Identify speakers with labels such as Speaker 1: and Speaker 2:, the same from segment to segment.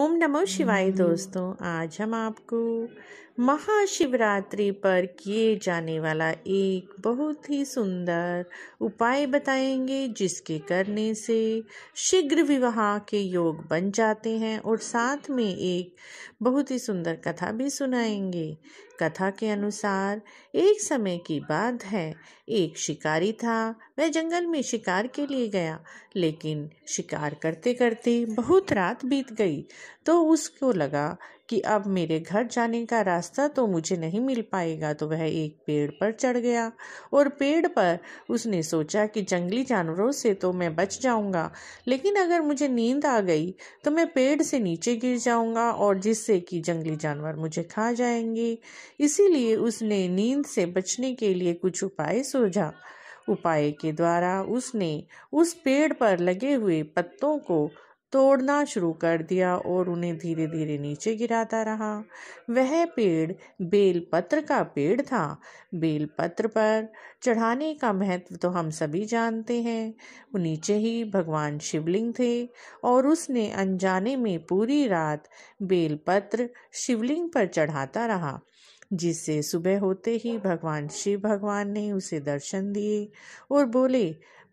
Speaker 1: ओम नमो शिवाय हम्म। दोस्तों आज हम आपको महाशिवरात्रि पर किए जाने वाला एक बहुत ही सुंदर उपाय बताएंगे जिसके करने से शीघ्र विवाह के योग बन जाते हैं और साथ में एक बहुत ही सुंदर कथा भी सुनाएंगे कथा के अनुसार एक समय की बात है एक शिकारी था वह जंगल में शिकार के लिए गया लेकिन शिकार करते करते बहुत रात बीत गई तो उसको लगा कि अब मेरे घर जाने का रास्ता तो मुझे नहीं मिल पाएगा तो वह एक पेड़ पर चढ़ गया और पेड़ पर उसने सोचा कि जंगली जानवरों से तो मैं बच जाऊंगा लेकिन अगर मुझे नींद आ गई तो मैं पेड़ से नीचे गिर जाऊंगा और जिससे कि जंगली जानवर मुझे खा जाएंगे इसीलिए उसने नींद से बचने के लिए कुछ उपाय सोचा उपाय के द्वारा उसने उस पेड़ पर लगे हुए पत्तों को तोड़ना शुरू कर दिया और उन्हें धीरे धीरे नीचे गिराता रहा वह पेड़ बेलपत्र का पेड़ था बेलपत्र पर चढ़ाने का महत्व तो हम सभी जानते हैं वो नीचे ही भगवान शिवलिंग थे और उसने अनजाने में पूरी रात बेलपत्र शिवलिंग पर चढ़ाता रहा जिससे सुबह होते ही भगवान शिव भगवान ने उसे दर्शन दिए और बोले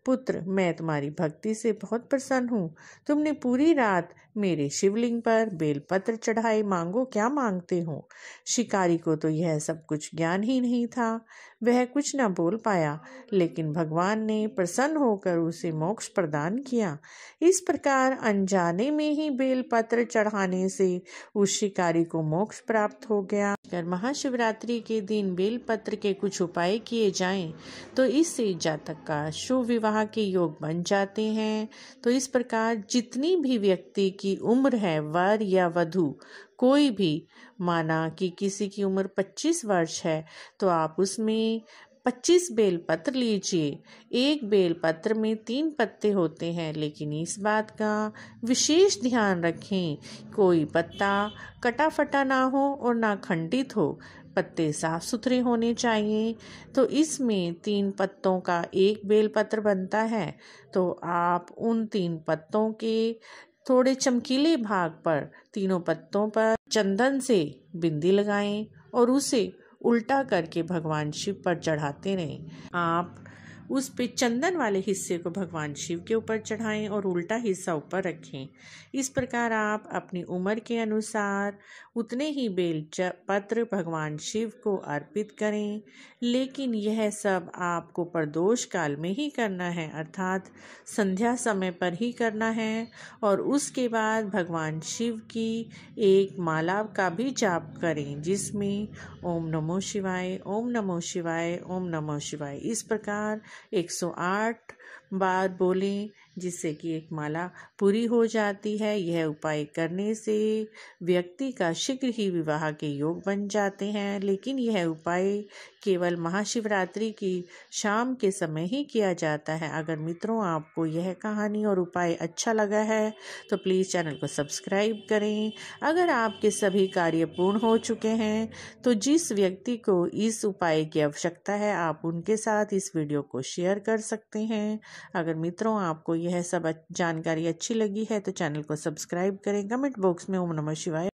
Speaker 1: पुत्र मैं तुम्हारी भक्ति से बहुत प्रसन्न हूँ तुमने पूरी रात मेरे शिवलिंग पर बेलपत्र चढ़ाए मांगो क्या मांगते हो शिकारी को तो यह सब कुछ ज्ञान ही नहीं था वह कुछ न बोल पाया लेकिन भगवान ने प्रसन्न होकर उसे मोक्ष प्रदान किया इस प्रकार अनजाने में ही बेलपत्र चढ़ाने से उस शिकारी को मोक्ष प्राप्त हो गया अगर महाशिवरात्रि के दिन बेलपत्र के कुछ उपाय किए जाएं तो इससे जातक का शुभ विवाह विवाह के योग बन जाते हैं तो इस प्रकार जितनी भी व्यक्ति की उम्र है वर या वधु कोई भी माना कि किसी की उम्र 25 वर्ष है तो आप उसमें पच्चीस बेलपत्र लीजिए एक बेलपत्र में तीन पत्ते होते हैं लेकिन इस बात का विशेष ध्यान रखें कोई पत्ता कटा फटा ना हो और ना खंडित हो पत्ते साफ सुथरे होने चाहिए तो इसमें तीन पत्तों का एक बेलपत्र बनता है तो आप उन तीन पत्तों के थोड़े चमकीले भाग पर तीनों पत्तों पर चंदन से बिंदी लगाएं और उसे उल्टा करके भगवान शिव पर चढ़ाते रहें आप उस पे चंदन वाले हिस्से को भगवान शिव के ऊपर चढ़ाएं और उल्टा हिस्सा ऊपर रखें इस प्रकार आप अपनी उम्र के अनुसार उतने ही बेल पत्र भगवान शिव को अर्पित करें लेकिन यह सब आपको प्रदोष काल में ही करना है अर्थात संध्या समय पर ही करना है और उसके बाद भगवान शिव की एक माला का भी जाप करें जिसमें ओम नमो शिवाय ओम नमो शिवाय ओम नमो शिवाय इस प्रकार 108 बार बोली जिससे कि एक माला पूरी हो जाती है यह उपाय करने से व्यक्ति का शीघ्र ही विवाह के योग बन जाते हैं लेकिन यह उपाय केवल महाशिवरात्रि की शाम के समय ही किया जाता है अगर मित्रों आपको यह कहानी और उपाय अच्छा लगा है तो प्लीज़ चैनल को सब्सक्राइब करें अगर आपके सभी कार्य पूर्ण हो चुके हैं तो जिस व्यक्ति को इस उपाय की आवश्यकता है आप उनके साथ इस वीडियो को शेयर कर सकते हैं अगर मित्रों आपको यह यह सब जानकारी अच्छी लगी है तो चैनल को सब्सक्राइब करें कमेंट बॉक्स में ओम नमः शिवाय